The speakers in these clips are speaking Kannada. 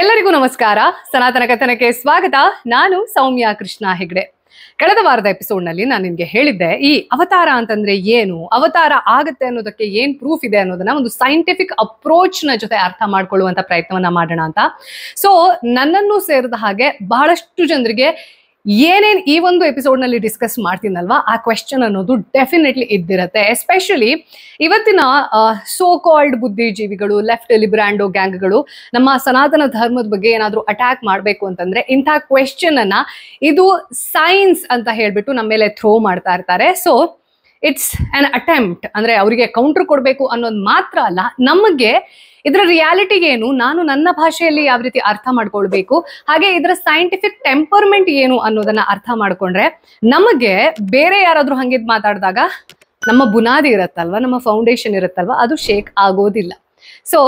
ಎಲ್ಲರಿಗೂ ನಮಸ್ಕಾರ ಸನಾತನ ಕಥನಕ್ಕೆ ಸ್ವಾಗತ ನಾನು ಸೌಮ್ಯ ಕೃಷ್ಣ ಹೆಗ್ಡೆ ಕಳೆದ ವಾರದ ಎಪಿಸೋಡ್ ನಲ್ಲಿ ನಾನು ನಿಮ್ಗೆ ಹೇಳಿದ್ದೆ ಈ ಅವತಾರ ಅಂತಂದ್ರೆ ಏನು ಅವತಾರ ಆಗತ್ತೆ ಅನ್ನೋದಕ್ಕೆ ಏನ್ ಪ್ರೂಫ್ ಇದೆ ಅನ್ನೋದನ್ನ ಒಂದು ಸೈಂಟಿಫಿಕ್ ಅಪ್ರೋಚ್ ನ ಜೊತೆ ಅರ್ಥ ಮಾಡ್ಕೊಳ್ಳುವಂತ ಪ್ರಯತ್ನವನ್ನ ಮಾಡೋಣ ಅಂತ ಸೊ ನನ್ನನ್ನು ಸೇರಿದ ಹಾಗೆ ಬಹಳಷ್ಟು ಜನರಿಗೆ ಏನೇನ್ ಈ ಒಂದು ಎಪಿಸೋಡ್ ನಲ್ಲಿ ಡಿಸ್ಕಸ್ ಮಾಡ್ತೀನಲ್ವಾ ಆ ಕ್ವೆಶನ್ ಅನ್ನೋದು ಡೆಫಿನೆಟ್ಲಿ ಇದ್ದಿರತ್ತೆ ಎಸ್ಪೆಷಲಿ ಇವತ್ತಿನ ಸೋ ಕಾಲ್ಡ್ ಬುದ್ಧಿಜೀವಿಗಳು ಲೆಫ್ಟ್ ಲಿಬ್ರಾಂಡೋ ಗ್ಯಾಂಗ್ಗಳು ನಮ್ಮ ಸನಾತನ ಧರ್ಮದ ಬಗ್ಗೆ ಏನಾದರೂ ಅಟ್ಯಾಕ್ ಮಾಡಬೇಕು ಅಂತಂದ್ರೆ ಇಂಥ ಕ್ವೆಶ್ಚನ್ ಅನ್ನ ಇದು ಸೈನ್ಸ್ ಅಂತ ಹೇಳ್ಬಿಟ್ಟು ನಮ್ಮ ಮೇಲೆ ಥ್ರೋ ಮಾಡ್ತಾ ಇರ್ತಾರೆ ಸೊ ಇಟ್ಸ್ ಅನ್ ಅಟೆಂಪ್ಟ್ ಅಂದ್ರೆ ಅವರಿಗೆ ಕೌಂಟರ್ ಕೊಡಬೇಕು ಅನ್ನೋದು ಮಾತ್ರ ಅಲ್ಲ ನಮಗೆ ಇದರ ರಿಯಾಲಿಟಿ ಏನು ನಾನು ನನ್ನ ಭಾಷೆಯಲ್ಲಿ ಯಾವ ರೀತಿ ಅರ್ಥ ಮಾಡ್ಕೊಳ್ಬೇಕು ಹಾಗೆ ಇದರ ಸೈಂಟಿಫಿಕ್ ಟೆಂಪರ್ಮೆಂಟ್ ಏನು ಅನ್ನೋದನ್ನ ಅರ್ಥ ಮಾಡ್ಕೊಂಡ್ರೆ ನಮಗೆ ಬೇರೆ ಯಾರಾದ್ರೂ ಹಂಗಿದ್ ಮಾತಾಡಿದಾಗ ನಮ್ಮ ಬುನಾದಿ ಇರುತ್ತಲ್ವಾ ನಮ್ಮ ಫೌಂಡೇಶನ್ ಇರುತ್ತಲ್ವ ಅದು ಶೇಕ್ ಆಗೋದಿಲ್ಲ ಸೊ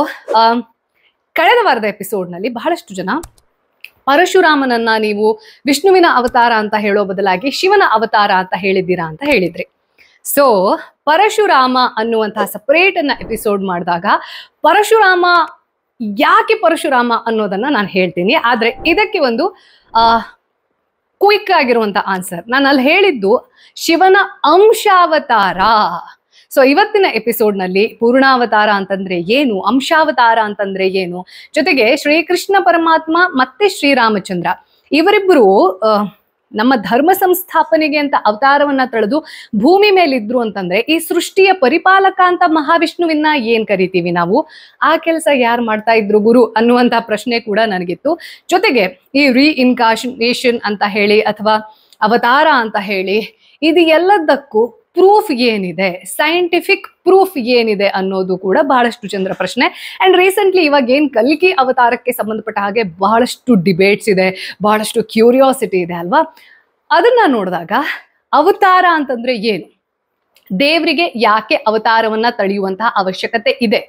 ಕಳೆದ ವಾರದ ಎಪಿಸೋಡ್ ನಲ್ಲಿ ಬಹಳಷ್ಟು ಜನ ಪರಶುರಾಮನನ್ನ ನೀವು ವಿಷ್ಣುವಿನ ಅವತಾರ ಅಂತ ಹೇಳೋ ಬದಲಾಗಿ ಶಿವನ ಅವತಾರ ಅಂತ ಹೇಳಿದ್ದೀರಾ ಅಂತ ಹೇಳಿದ್ರಿ ಸೊ ಪರಶುರಾಮ ಅನ್ನುವಂತಹ ಸಪರೇಟ್ ಅನ್ನ ಎಪಿಸೋಡ್ ಮಾಡಿದಾಗ ಪರಶುರಾಮ ಯಾಕೆ ಪರಶುರಾಮ ಅನ್ನೋದನ್ನ ನಾನು ಹೇಳ್ತೀನಿ ಆದ್ರೆ ಇದಕ್ಕೆ ಒಂದು ಕ್ವಿಕ್ ಆಗಿರುವಂತ ಆನ್ಸರ್ ನಾನು ಅಲ್ಲಿ ಹೇಳಿದ್ದು ಶಿವನ ಅಂಶಾವತಾರ ಸೊ ಇವತ್ತಿನ ಎಪಿಸೋಡ್ ನಲ್ಲಿ ಪೂರ್ಣಾವತಾರ ಅಂತಂದ್ರೆ ಏನು ಅಂಶಾವತಾರ ಅಂತಂದ್ರೆ ಏನು ಜೊತೆಗೆ ಶ್ರೀಕೃಷ್ಣ ಪರಮಾತ್ಮ ಮತ್ತೆ ಶ್ರೀರಾಮಚಂದ್ರ ಇವರಿಬ್ಬರು ನಮ್ಮ ಧರ್ಮ ಸಂಸ್ಥಾಪನೆಗೆ ಅಂತ ಅವತಾರವನ್ನ ತಳೆದು ಭೂಮಿ ಮೇಲಿದ್ರು ಅಂತಂದ್ರೆ ಈ ಸೃಷ್ಟಿಯ ಪರಿಪಾಲಕ ಅಂತ ಮಹಾವಿಷ್ಣುವಿನ ಏನ್ ಕರಿತೀವಿ ನಾವು ಆ ಕೆಲಸ ಯಾರು ಮಾಡ್ತಾ ಇದ್ರು ಗುರು ಅನ್ನುವಂತಹ ಪ್ರಶ್ನೆ ಕೂಡ ನನಗಿತ್ತು ಜೊತೆಗೆ ಈ ರೀ ಅಂತ ಹೇಳಿ ಅಥವಾ ಅವತಾರ ಅಂತ ಹೇಳಿ ಇದು ಎಲ್ಲದಕ್ಕೂ ಪ್ರೂಫ್ ಏನಿದೆ ಸೈಂಟಿಫಿಕ್ ಪ್ರೂಫ್ ಏನಿದೆ ಅನ್ನೋದು ಕೂಡ ಬಹಳಷ್ಟು ಚಂದ್ರ ಪ್ರಶ್ನೆ ಅಂಡ್ ರೀಸೆಂಟ್ಲಿ ಇವಾಗ ಏನು ಕಲ್ಕಿ ಅವತಾರಕ್ಕೆ ಸಂಬಂಧಪಟ್ಟ ಹಾಗೆ ಬಹಳಷ್ಟು ಡಿಬೇಟ್ಸ್ ಇದೆ ಬಹಳಷ್ಟು ಕ್ಯೂರಿಯಾಸಿಟಿ ಇದೆ ಅಲ್ವಾ ಅದನ್ನ ನೋಡಿದಾಗ ಅವತಾರ ಅಂತಂದ್ರೆ ಏನು ದೇವರಿಗೆ ಯಾಕೆ ಅವತಾರವನ್ನ ತಳೆಯುವಂತಹ ಅವಶ್ಯಕತೆ ಇದೆ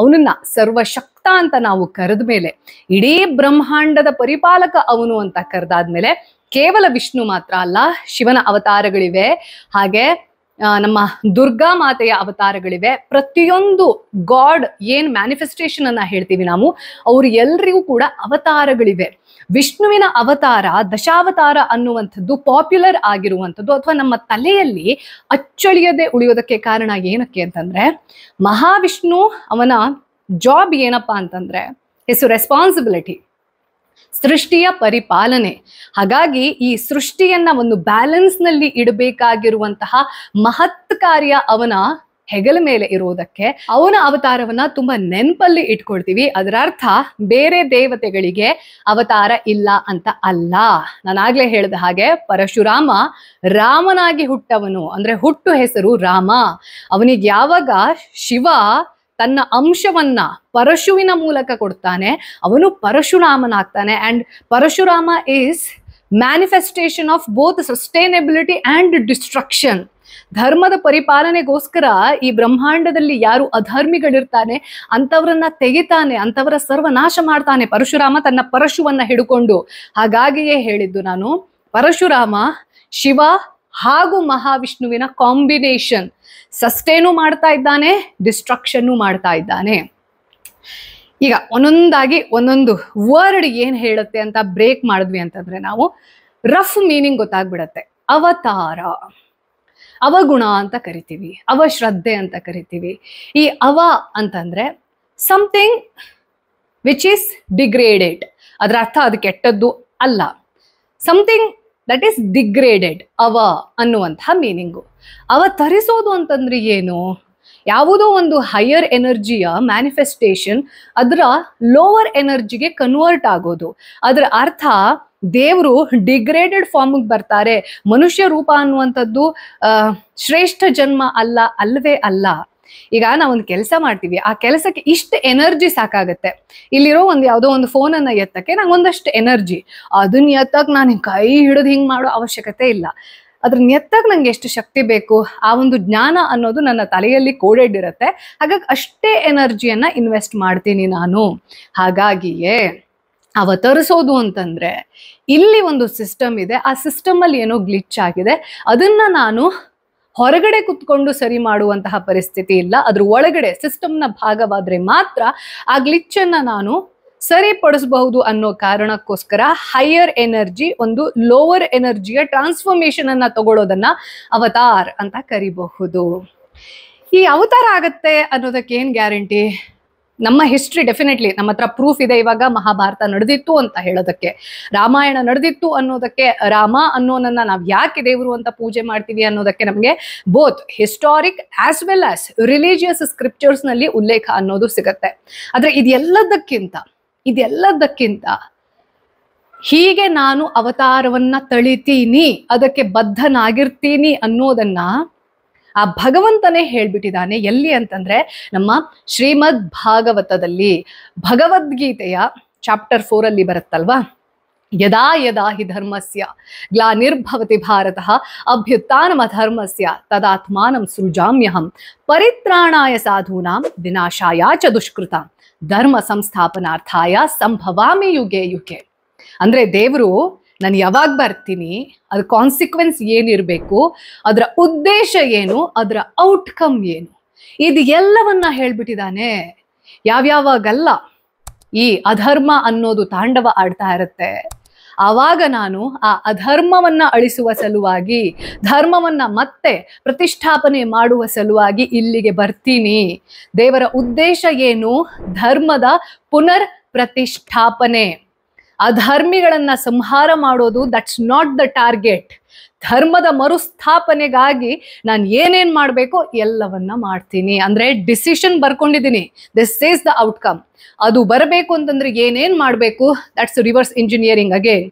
ಅವನನ್ನ ಸರ್ವಶಕ್ತ ಅಂತ ನಾವು ಕರೆದ ಮೇಲೆ ಇಡೀ ಬ್ರಹ್ಮಾಂಡದ ಪರಿಪಾಲಕ ಅವನು ಅಂತ ಕರೆದಾದ್ಮೇಲೆ ಕೇವಲ ವಿಷ್ಣು ಮಾತ್ರ ಅಲ್ಲ ಶಿವನ ಅವತಾರಗಳಿವೆ ಹಾಗೆ ನಮ್ಮ ದುರ್ಗಾ ಮಾತೆಯ ಅವತಾರಗಳಿವೆ ಪ್ರತಿಯೊಂದು ಗಾಡ್ ಏನ್ ಮ್ಯಾನಿಫೆಸ್ಟೇಷನ್ ಅನ್ನ ಹೇಳ್ತೀವಿ ನಾವು ಅವರು ಎಲ್ರಿಗೂ ಕೂಡ ಅವತಾರಗಳಿವೆ ವಿಷ್ಣುವಿನ ಅವತಾರ ದಶಾವತಾರ ಅನ್ನುವಂಥದ್ದು ಪಾಪ್ಯುಲರ್ ಆಗಿರುವಂಥದ್ದು ಅಥವಾ ನಮ್ಮ ತಲೆಯಲ್ಲಿ ಅಚ್ಚಳಿಯದೆ ಉಳಿಯೋದಕ್ಕೆ ಕಾರಣ ಏನಕ್ಕೆ ಅಂತಂದ್ರೆ ಮಹಾವಿಷ್ಣು ಅವನ ಜಾಬ್ ಏನಪ್ಪಾ ಅಂತಂದ್ರೆ ಇಸ್ ರೆಸ್ಪಾನ್ಸಿಬಿಲಿಟಿ ಸೃಷ್ಟಿಯ ಪರಿಪಾಲನೆ ಹಾಗಾಗಿ ಈ ಸೃಷ್ಟಿಯನ್ನ ಒಂದು ಬ್ಯಾಲೆನ್ಸ್ನಲ್ಲಿ ಇಡಬೇಕಾಗಿರುವಂತಹ ಮಹತ್ ಕಾರ್ಯ ಅವನ ಹೆಗಲ ಮೇಲೆ ಇರುವುದಕ್ಕೆ ಅವನ ಅವತಾರವನ್ನ ತುಂಬಾ ನೆನಪಲ್ಲಿ ಇಟ್ಕೊಳ್ತೀವಿ ಅದರರ್ಥ ಬೇರೆ ದೇವತೆಗಳಿಗೆ ಅವತಾರ ಇಲ್ಲ ಅಂತ ಅಲ್ಲ ನಾನಾಗ್ಲೇ ಹೇಳಿದ ಹಾಗೆ ಪರಶುರಾಮ ರಾಮನಾಗಿ ಹುಟ್ಟವನು ಅಂದ್ರೆ ಹುಟ್ಟು ಹೆಸರು ರಾಮ ಅವನಿಗೆ ಯಾವಾಗ ಶಿವ ತನ್ನ ಅಂಶವನ್ನ ಪರಶುವಿನ ಮೂಲಕ ಕೊಡ್ತಾನೆ ಅವನು ಪರಶುರಾಮನಾಗ್ತಾನೆ and Parashurama is manifestation of both sustainability and destruction ಧರ್ಮದ ಪರಿಪಾಲನೆಗೋಸ್ಕರ ಈ ಬ್ರಹ್ಮಾಂಡದಲ್ಲಿ ಯಾರು ಅಧರ್ಮಿಗಳಿರ್ತಾನೆ ಅಂತವರನ್ನ ತೆಗಿತಾನೆ ಅಂಥವರ ಸರ್ವನಾಶ ಮಾಡ್ತಾನೆ ಪರಶುರಾಮ ತನ್ನ ಪರಶುವನ್ನ ಹಿಡ್ಕೊಂಡು ಹಾಗಾಗಿಯೇ ಹೇಳಿದ್ದು ನಾನು ಪರಶುರಾಮ ಶಿವ ಹಾಗೂ ಮಹಾವಿಷ್ಣುವಿನ ಕಾಂಬಿನೇಷನ್ ಸಸ್ಟೇನು ಮಾಡ್ತಾ ಇದ್ದಾನೆ ಡಿಸ್ಟ್ರಕ್ಷನ್ನು ಮಾಡ್ತಾ ಇದ್ದಾನೆ ಈಗ ಒಂದೊಂದಾಗಿ ಒಂದೊಂದು ವರ್ಡ್ ಏನು ಹೇಳುತ್ತೆ ಅಂತ ಬ್ರೇಕ್ ಮಾಡಿದ್ವಿ ಅಂತಂದ್ರೆ ನಾವು ರಫ್ ಮೀನಿಂಗ್ ಗೊತ್ತಾಗ್ಬಿಡತ್ತೆ ಅವತಾರ ಅವಗುಣ ಅಂತ ಕರಿತೀವಿ ಅವಶ್ರದ್ಧೆ ಅಂತ ಕರಿತೀವಿ ಈ ಅವ ಅಂತಂದ್ರೆ ಸಮಥಿಂಗ್ ವಿಚ್ ಈಸ್ ಡಿಗ್ರೇಡೆಡ್ ಅದರ ಅರ್ಥ ಅದು ಕೆಟ್ಟದ್ದು ಅಲ್ಲ ಸಮಥಿಂಗ್ ದಟ್ ಈಸ್ ಡಿಗ್ರೇಡೆಡ್ ಅವ ಅನ್ನುವಂತಹ ಮೀನಿಂಗು ಅವ ತರಿಸೋದು ಅಂತಂದ್ರೆ ಏನು ಯಾವುದೋ ಒಂದು ಹೈಯರ್ ಎನರ್ಜಿಯ ಮ್ಯಾನಿಫೆಸ್ಟೇಷನ್ ಅದರ ಲೋವರ್ ಎನರ್ಜಿಗೆ ಕನ್ವರ್ಟ್ ಆಗೋದು ಅದರ ಅರ್ಥ ದೇವರು ಡಿಗ್ರೇಡೆಡ್ ಫಾರ್ಮ್ಗೆ ಬರ್ತಾರೆ ಮನುಷ್ಯ ರೂಪ ಅನ್ನುವಂಥದ್ದು ಶ್ರೇಷ್ಠ ಜನ್ಮ ಅಲ್ಲ ಅಲ್ಲವೇ ಅಲ್ಲ ಈಗ ನಾವೊಂದು ಕೆಲಸ ಮಾಡ್ತೀವಿ ಆ ಕೆಲಸಕ್ಕೆ ಇಷ್ಟು ಎನರ್ಜಿ ಸಾಕಾಗತ್ತೆ ಇಲ್ಲಿರೋ ಒಂದು ಯಾವುದೋ ಒಂದು ಫೋನನ್ನು ಎತ್ತಕ್ಕೆ ಒಂದಷ್ಟು ಎನರ್ಜಿ ಅದನ್ನ ಎತ್ತಕ್ ನಾನು ಕೈ ಹಿಡಿದು ಹಿಂಗ್ ಮಾಡೋ ಅವಶ್ಯಕತೆ ಇಲ್ಲ ಅದ್ರನ್ನ ನೆತ್ತಕ್ಕೆ ನಂಗೆ ಎಷ್ಟು ಶಕ್ತಿ ಬೇಕು ಆ ಒಂದು ಜ್ಞಾನ ಅನ್ನೋದು ನನ್ನ ತಲೆಯಲ್ಲಿ ಕೋಡೆಡ್ಡಿರತ್ತೆ ಹಾಗಾಗಿ ಅಷ್ಟೇ ಎನರ್ಜಿಯನ್ನ ಇನ್ವೆಸ್ಟ್ ಮಾಡ್ತೀನಿ ನಾನು ಹಾಗಾಗಿಯೇ ಅವತರಿಸೋದು ಅಂತಂದ್ರೆ ಇಲ್ಲಿ ಒಂದು ಸಿಸ್ಟಮ್ ಇದೆ ಆ ಸಿಸ್ಟಮ್ ಅಲ್ಲಿ ಏನೋ ಗ್ಲಿಚ್ ಆಗಿದೆ ಅದನ್ನ ನಾನು ಹೊರಗಡೆ ಕುತ್ಕೊಂಡು ಸರಿ ಮಾಡುವಂತಹ ಪರಿಸ್ಥಿತಿ ಇಲ್ಲ ಅದ್ರ ಒಳಗಡೆ ಸಿಸ್ಟಮ್ನ ಭಾಗವಾದ್ರೆ ಮಾತ್ರ ಆ ಗ್ಲಿಚ್ಚನ್ನು ನಾನು ಸರಿಪಡಿಸಬಹುದು ಅನ್ನೋ ಕಾರಣಕ್ಕೋಸ್ಕರ ಹೈಯರ್ ಎನರ್ಜಿ ಒಂದು ಲೋವರ್ ಎನರ್ಜಿಯ ಟ್ರಾನ್ಸ್ಫಾರ್ಮೇಶನ್ ಅನ್ನ ತಗೊಳ್ಳೋದನ್ನ ಅವತಾರ್ ಅಂತ ಕರಿಬಹುದು ಈ ಅವತಾರ ಆಗತ್ತೆ ಅನ್ನೋದಕ್ಕೆ ಏನ್ ಗ್ಯಾರಂಟಿ ನಮ್ಮ ಹಿಸ್ಟ್ರಿ ಡೆಫಿನೆಟ್ಲಿ ನಮ್ಮ ಹತ್ರ ಪ್ರೂಫ್ ಇದೆ ಇವಾಗ ಮಹಾಭಾರತ ನಡೆದಿತ್ತು ಅಂತ ಹೇಳೋದಕ್ಕೆ ರಾಮಾಯಣ ನಡೆದಿತ್ತು ಅನ್ನೋದಕ್ಕೆ ರಾಮ ಅನ್ನೋನನ್ನ ನಾವು ಯಾಕೆ ದೇವರು ಅಂತ ಪೂಜೆ ಮಾಡ್ತೀವಿ ಅನ್ನೋದಕ್ಕೆ ನಮಗೆ both historic as well as religious scriptures ನಲ್ಲಿ ಉಲ್ಲೇಖ ಅನ್ನೋದು ಸಿಗತ್ತೆ ಆದ್ರೆ ಇದೆಲ್ಲದಕ್ಕಿಂತ ಇದೆಲ್ಲದಕ್ಕಿಂತ ಹೀಗೆ ನಾನು ಅವತಾರವನ್ನ ತಳಿತೀನಿ ಅದಕ್ಕೆ ಬದ್ಧನಾಗಿರ್ತೀನಿ ಅನ್ನೋದನ್ನ ಆ ಭಗವಂತನೇ ಹೇಳ್ಬಿಟ್ಟಿದ್ದಾನೆ ಎಲ್ಲಿ ಅಂತಂದ್ರೆ ನಮ್ಮ ಶ್ರೀಮದ್ ಭಾಗವತದಲ್ಲಿ ಭಗವದ್ಗೀತೆಯ ಚಾಪ್ಟರ್ ಫೋರ್ ಅಲ್ಲಿ ಬರುತ್ತಲ್ವಾ ಯದಾ ಯದಾ ಹಿ ಧರ್ಮಸ್ಯ ನಿರ್ಭವತಿ ಭಾರತ ಅಭ್ಯುತ್ಥಾನಮ ಧರ್ಮಸ್ಯ ತದಾತ್ಮಾನಂ ಸೃಜಾಮ್ಯಹಂ ಪರಿತ್ರಾಣಾಯ ಸಾಧೂನಾಂ ವಿನಾಶಾಯ ಚ ದುಷ್ಕೃತ ಧರ್ಮ ಸಂಸ್ಥಾಪನಾರ್ಥಾಯ ಸಂಭವಾಮಿ ಯುಗೆ ಯುಗೆ ಅಂದ್ರೆ ದೇವರು ನಾನು ಯಾವಾಗ ಬರ್ತೀನಿ ಅದ್ರ ಕಾನ್ಸಿಕ್ವೆನ್ಸ್ ಏನಿರಬೇಕು ಅದರ ಉದ್ದೇಶ ಏನು ಅದರ ಔಟ್ಕಮ್ ಏನು ಇದು ಎಲ್ಲವನ್ನ ಹೇಳ್ಬಿಟ್ಟಿದ್ದಾನೆ ಯಾವ್ಯಾವಾಗಲ್ಲ ಈ ಅಧರ್ಮ ಅನ್ನೋದು ತಾಂಡವ ಆಡ್ತಾ ಇರುತ್ತೆ ಆವಾಗ ನಾನು ಆ ಅಧರ್ಮವನ್ನ ಅಳಿಸುವ ಸಲುವಾಗಿ ಧರ್ಮವನ್ನ ಮತ್ತೆ ಪ್ರತಿಷ್ಠಾಪನೆ ಮಾಡುವ ಸಲುವಾಗಿ ಇಲ್ಲಿಗೆ ಬರ್ತೀನಿ ದೇವರ ಉದ್ದೇಶ ಏನು ಧರ್ಮದ ಪುನರ್ ಪ್ರತಿಷ್ಠಾಪನೆ ಅಧರ್ಮಿಗಳನ್ನ ಸಂಹಾರ ಮಾಡೋದು ದಟ್ಸ್ ನಾಟ್ ದ ಟಾರ್ಗೆಟ್ ಧರ್ಮದ ಮರುಸ್ಥಾಪನೆಗಾಗಿ ನಾನು ಏನೇನ್ ಮಾಡಬೇಕು ಎಲ್ಲವನ್ನ ಮಾಡ್ತೀನಿ ಅಂದರೆ ಡಿಸಿಷನ್ ಬರ್ಕೊಂಡಿದ್ದೀನಿ ದಿಸ್ ಈಸ್ ದ ಔಟ್ಕಮ್ ಅದು ಬರಬೇಕು ಅಂತಂದ್ರೆ ಏನೇನ್ ಮಾಡಬೇಕು ದಟ್ಸ್ ರಿವರ್ಸ್ ಇಂಜಿನಿಯರಿಂಗ್ ಅಗೇನ್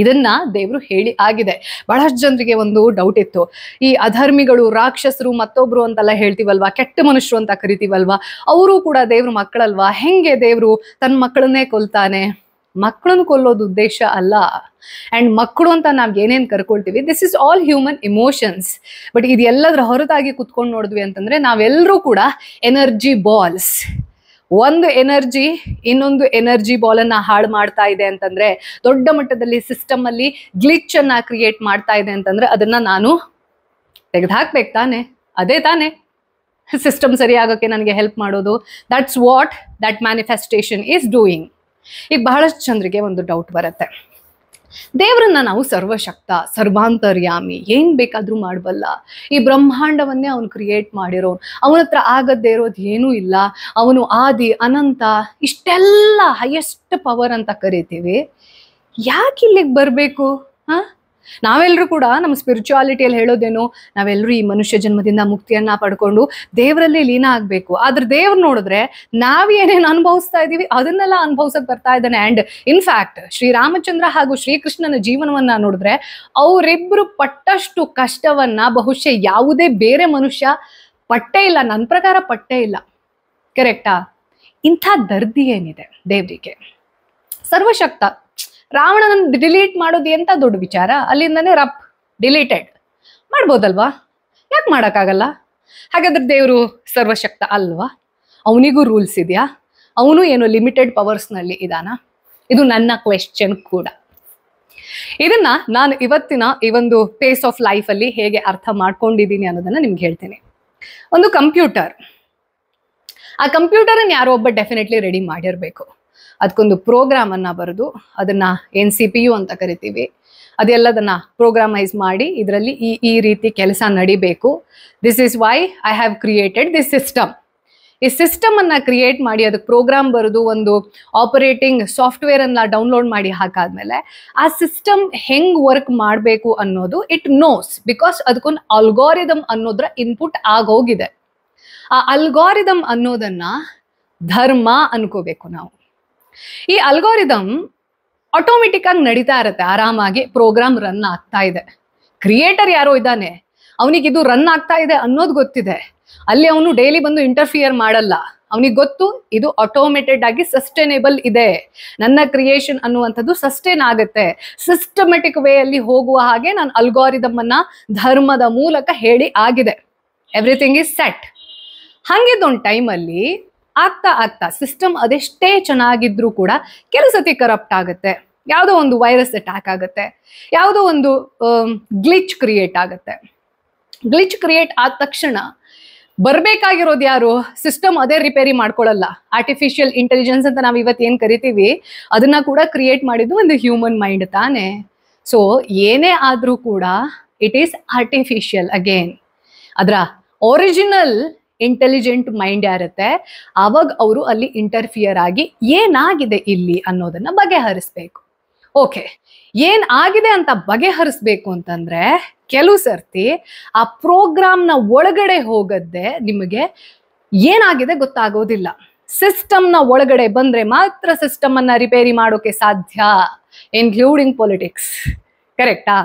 ಇದನ್ನ ದೇವರು ಹೇಳಿ ಆಗಿದೆ ಬಹಳಷ್ಟು ಜನರಿಗೆ ಒಂದು ಡೌಟ್ ಇತ್ತು ಈ ಅಧರ್ಮಿಗಳು ರಾಕ್ಷಸರು ಮತ್ತೊಬ್ರು ಅಂತೆಲ್ಲ ಹೇಳ್ತೀವಲ್ವಾ ಕೆಟ್ಟ ಮನುಷ್ಯರು ಅಂತ ಕರಿತೀವಲ್ವಾ ಅವರು ಕೂಡ ದೇವ್ರ ಮಕ್ಕಳಲ್ವಾ ಹೆಂಗೆ ದೇವರು ತನ್ನ ಮಕ್ಕಳನ್ನೇ ಕೊಲ್ತಾನೆ ಮಕ್ಕಳನ್ನು ಕೊಲ್ಲೋದು ಉದ್ದೇಶ ಅಲ್ಲ ಅಂಡ್ ಮಕ್ಕಳು ಅಂತ ನಾವು ಏನೇನು ಕರ್ಕೊಳ್ತೀವಿ this is all human emotions but ಇದೆಲ್ಲದರ ಹೊರತಾಗಿ ಕುತ್ಕೊಂಡು ನೋಡಿದ್ವಿ ಅಂತಂದ್ರೆ ನಾವೆಲ್ಲರೂ ಕೂಡ ಎನರ್ಜಿ ಬಾಲ್ಸ್ ಒಂದು ಎನರ್ಜಿ ಇನ್ನೊಂದು ಎನರ್ಜಿ ಬಾಲನ್ನು ಹಾಳು ಮಾಡ್ತಾ ಇದೆ ಅಂತಂದ್ರೆ ದೊಡ್ಡ ಮಟ್ಟದಲ್ಲಿ ಸಿಸ್ಟಮ್ ಅಲ್ಲಿ ಗ್ಲಿಚ್ ಅನ್ನ ಕ್ರಿಯೇಟ್ ಮಾಡ್ತಾ ಇದೆ ಅಂತಂದ್ರೆ ಅದನ್ನ ನಾನು ತೆಗೆದುಹಾಕ್ಬೇಕು ತಾನೆ ಅದೇ ತಾನೆ ಸಿಸ್ಟಮ್ ಸರಿಯಾಗೋಕ್ಕೆ ನನಗೆ ಹೆಲ್ಪ್ ಮಾಡೋದು that's what that manifestation is doing ಈಗ ಬಹಳಷ್ಟು ಚಂದ್ರಿಗೆ ಒಂದು ಡೌಟ್ ಬರುತ್ತೆ ದೇವರನ್ನ ನಾವು ಸರ್ವಶಕ್ತ ಸರ್ವಾಂತರ್ಯಾಮಿ ಏನ್ ಬೇಕಾದ್ರೂ ಮಾಡಬಲ್ಲ ಈ ಬ್ರಹ್ಮಾಂಡವನ್ನೇ ಅವನು ಕ್ರಿಯೇಟ್ ಮಾಡಿರೋ ಅವನ ಹತ್ರ ಆಗದ್ದೇ ಇರೋದು ಏನೂ ಇಲ್ಲ ಅವನು ಆದಿ ಅನಂತ ಇಷ್ಟೆಲ್ಲ ಹೈಯೆಸ್ಟ್ ಪವರ್ ಅಂತ ಕರಿತೀವಿ ಯಾಕೆ ಇಲ್ಲಿಗೆ ಬರಬೇಕು ಹಾ ನಾವೆಲ್ಲರೂ ಕೂಡ ನಮ್ಮ ಸ್ಪಿರಿಚುವಾಲಿಟಿಯಲ್ಲಿ ಹೇಳೋದೇನು ನಾವೆಲ್ಲರೂ ಈ ಮನುಷ್ಯ ಜನ್ಮದಿಂದ ಮುಕ್ತಿಯನ್ನ ಪಡ್ಕೊಂಡು ದೇವರಲ್ಲಿ ಲೀನ ಆಗ್ಬೇಕು ಆದ್ರೆ ದೇವ್ರು ನೋಡಿದ್ರೆ ನಾವೇನೇನು ಅನುಭವಿಸ್ತಾ ಇದೀವಿ ಅದನ್ನೆಲ್ಲ ಅನುಭವಿಸಕ್ ಬರ್ತಾ ಇದ್ದಾನೆ ಅಂಡ್ ಇನ್ಫ್ಯಾಕ್ಟ್ ಶ್ರೀರಾಮಚಂದ್ರ ಹಾಗೂ ಶ್ರೀಕೃಷ್ಣನ ಜೀವನವನ್ನ ನೋಡಿದ್ರೆ ಅವರಿಬ್ರು ಪಟ್ಟಷ್ಟು ಕಷ್ಟವನ್ನ ಬಹುಶಃ ಯಾವುದೇ ಬೇರೆ ಮನುಷ್ಯ ಪಟ್ಟೆ ಇಲ್ಲ ನನ್ನ ಪ್ರಕಾರ ಪಟ್ಟೆ ಇಲ್ಲ ಕರೆಕ್ಟಾ ಇಂಥ ದರ್ದಿ ಏನಿದೆ ದೇವರಿಗೆ ಸರ್ವಶಕ್ತ ರಾವಣನ ಡಿಲೀಟ್ ಮಾಡೋದು ಎಂತ ದೊಡ್ಡ ವಿಚಾರ ಅಲ್ಲಿಂದಾನೆ ರಪ್ ಡಿಲೀಟೆಡ್ ಮಾಡ್ಬೋದಲ್ವಾ ಯಾಕೆ ಮಾಡೋಕ್ಕಾಗಲ್ಲ ಹಾಗಾದ್ರೆ ದೇವರು ಸರ್ವಶಕ್ತ ಅಲ್ವಾ ಅವನಿಗೂ ರೂಲ್ಸ್ ಇದೆಯಾ ಅವನು ಏನು ಲಿಮಿಟೆಡ್ ಪವರ್ಸ್ನಲ್ಲಿ ಇದಾನ ಇದು ನನ್ನ ಕ್ವೆಶ್ಚನ್ ಕೂಡ ಇದನ್ನ ನಾನು ಇವತ್ತಿನ ಈ ಒಂದು ಪೇಸ್ ಆಫ್ ಲೈಫಲ್ಲಿ ಹೇಗೆ ಅರ್ಥ ಮಾಡ್ಕೊಂಡಿದ್ದೀನಿ ಅನ್ನೋದನ್ನ ನಿಮ್ಗೆ ಹೇಳ್ತೇನೆ ಒಂದು ಕಂಪ್ಯೂಟರ್ ಆ ಕಂಪ್ಯೂಟರನ್ನು ಯಾರೋ ಒಬ್ಬ ಡೆಫಿನೆಟ್ಲಿ ರೆಡಿ ಮಾಡಿರಬೇಕು ಅದಕ್ಕೊಂದು ಪ್ರೋಗ್ರಾಮ್ ಅನ್ನ ಬರೆದು ಅದನ್ನ ಎನ್ ಸಿ ಪಿ ಯು ಅಂತ ಕರಿತೀವಿ ಅದೆಲ್ಲದನ್ನ ಪ್ರೋಗ್ರಾಮೈಸ್ ಮಾಡಿ ಇದರಲ್ಲಿ ಈ ಈ ರೀತಿ ಕೆಲಸ ನಡಿಬೇಕು this is why I have created this system ಈ ಸಿಸ್ಟಮ್ ಅನ್ನ ಕ್ರಿಯೇಟ್ ಮಾಡಿ ಅದಕ್ಕೆ ಪ್ರೋಗ್ರಾಮ್ ಬರೆದು ಒಂದು ಆಪರೇಟಿಂಗ್ ಸಾಫ್ಟ್ವೇರ್ ಅನ್ನ ಡೌನ್ಲೋಡ್ ಮಾಡಿ ಹಾಕಾದ್ಮೇಲೆ ಆ ಸಿಸ್ಟಮ್ ಹೆಂಗ್ ವರ್ಕ್ ಮಾಡಬೇಕು ಅನ್ನೋದು ಇಟ್ ನೋಸ್ ಬಿಕಾಸ್ ಅದಕ್ಕೊಂದು ಅಲ್ಗೋರಿದಮ್ ಅನ್ನೋದ್ರ ಇನ್ಪುಟ್ ಆಗೋಗಿದೆ ಆ ಅಲ್ಗೋರಿದಮ್ ಅನ್ನೋದನ್ನ ಧರ್ಮ ಅನ್ಕೋಬೇಕು ನಾವು ಈ ಅಲ್ಗೋರಿದಮ್ ಆಟೋಮೆಟಿಕ್ ಆಗಿ ನಡೀತಾ ಇರತ್ತೆ ಆರಾಮಾಗಿ ಪ್ರೋಗ್ರಾಮ್ ರನ್ ಆಗ್ತಾ ಇದೆ ಕ್ರಿಯೇಟರ್ ಯಾರೋ ಇದ್ದಾನೆ ಅವನಿಗೆ ಇದು ರನ್ ಆಗ್ತಾ ಇದೆ ಅನ್ನೋದು ಗೊತ್ತಿದೆ ಅಲ್ಲಿ ಅವನು ಡೈಲಿ ಬಂದು ಇಂಟರ್ಫಿಯರ್ ಮಾಡಲ್ಲ ಅವನಿಗೆ ಗೊತ್ತು ಇದು ಆಟೋಮೇಟೆಡ್ ಆಗಿ ಸಸ್ಟೈನೇಬಲ್ ಇದೆ ನನ್ನ ಕ್ರಿಯೇಷನ್ ಅನ್ನುವಂಥದ್ದು ಸಸ್ಟೈನ್ ಆಗುತ್ತೆ ಸಿಸ್ಟಮೆಟಿಕ್ ವೇ ಅಲ್ಲಿ ಹೋಗುವ ಹಾಗೆ ನಾನು ಅಲ್ಗೋರಿದಮ್ ಅನ್ನ ಧರ್ಮದ ಮೂಲಕ ಹೇಳಿ ಆಗಿದೆ ಎವ್ರಿಥಿಂಗ್ ಇಸ್ ಸೆಟ್ ಹಂಗಿದ್ದೊಂದು ಟೈಮಲ್ಲಿ ಆಗ್ತಾ ಆಗ್ತಾ ಸಿಸ್ಟಮ್ ಅದೆಷ್ಟೇ ಚೆನ್ನಾಗಿದ್ರೂ ಕೂಡ ಕೆಲವು ಸತಿ ಕರಪ್ಟ್ ಆಗುತ್ತೆ ಯಾವುದೋ ಒಂದು ವೈರಸ್ ಅಟ್ಯಾಕ್ ಆಗುತ್ತೆ ಯಾವುದೋ ಒಂದು ಗ್ಲಿಚ್ um, ಕ್ರಿಯೇಟ್ ಆಗುತ್ತೆ ಗ್ಲಿಚ್ ಕ್ರಿಯೇಟ್ ಆದ ತಕ್ಷಣ ಬರ್ಬೇಕಾಗಿರೋದು ಯಾರು ಸಿಸ್ಟಮ್ ಅದೇ ರಿಪೇರಿ ಮಾಡ್ಕೊಳ್ಳಲ್ಲ ಆರ್ಟಿಫಿಷಿಯಲ್ ಇಂಟೆಲಿಜೆನ್ಸ್ ಅಂತ ನಾವು ಇವತ್ತು ಏನು ಕರಿತೀವಿ ಅದನ್ನ ಕೂಡ ಕ್ರಿಯೇಟ್ ಮಾಡಿದ್ದು ಒಂದು ಹ್ಯೂಮನ್ ಮೈಂಡ್ ತಾನೇ ಸೊ ಏನೇ ಆದರೂ ಕೂಡ ಇಟ್ ಈಸ್ ಆರ್ಟಿಫಿಷಿಯಲ್ ಅಗೇನ್ ಅದರ ಒರಿಜಿನಲ್ ಇಂಟೆಲಿಜೆಂಟ್ ಮೈಂಡ್ ಇರುತ್ತೆ ಅವಾಗ ಅವರು ಅಲ್ಲಿ ಇಂಟರ್ಫಿಯರ್ ಆಗಿ ಏನಾಗಿದೆ ಇಲ್ಲಿ ಅನ್ನೋದನ್ನ ಬಗೆಹರಿಸ್ಬೇಕು ಓಕೆ ಏನ್ ಆಗಿದೆ ಅಂತ ಬಗೆಹರಿಸ್ಬೇಕು ಅಂತಂದ್ರೆ ಕೆಲವು ಸರ್ತಿ ಆ ಪ್ರೋಗ್ರಾಮ್ನ ಒಳಗಡೆ ಹೋಗದ್ದೆ ನಿಮಗೆ ಏನಾಗಿದೆ ಗೊತ್ತಾಗೋದಿಲ್ಲ ಸಿಸ್ಟಮ್ನ ಒಳಗಡೆ ಬಂದ್ರೆ ಮಾತ್ರ ಸಿಸ್ಟಮ್ ಅನ್ನ ರಿಪೇರಿ ಮಾಡೋಕೆ ಸಾಧ್ಯ ಇನ್ಕ್ಲೂಡಿಂಗ್ ಪೊಲಿಟಿಕ್ಸ್ ಕರೆಕ್ಟಾ